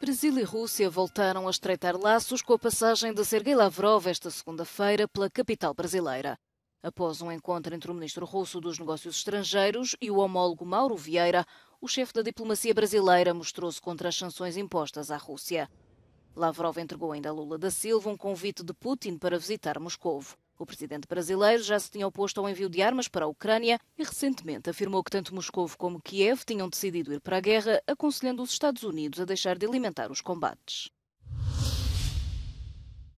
Brasil e Rússia voltaram a estreitar laços com a passagem de Sergei Lavrov esta segunda-feira pela capital brasileira. Após um encontro entre o ministro russo dos Negócios Estrangeiros e o homólogo Mauro Vieira, o chefe da diplomacia brasileira mostrou-se contra as sanções impostas à Rússia. Lavrov entregou ainda a Lula da Silva um convite de Putin para visitar Moscou. O presidente brasileiro já se tinha oposto ao envio de armas para a Ucrânia e recentemente afirmou que tanto Moscou como Kiev tinham decidido ir para a guerra, aconselhando os Estados Unidos a deixar de alimentar os combates.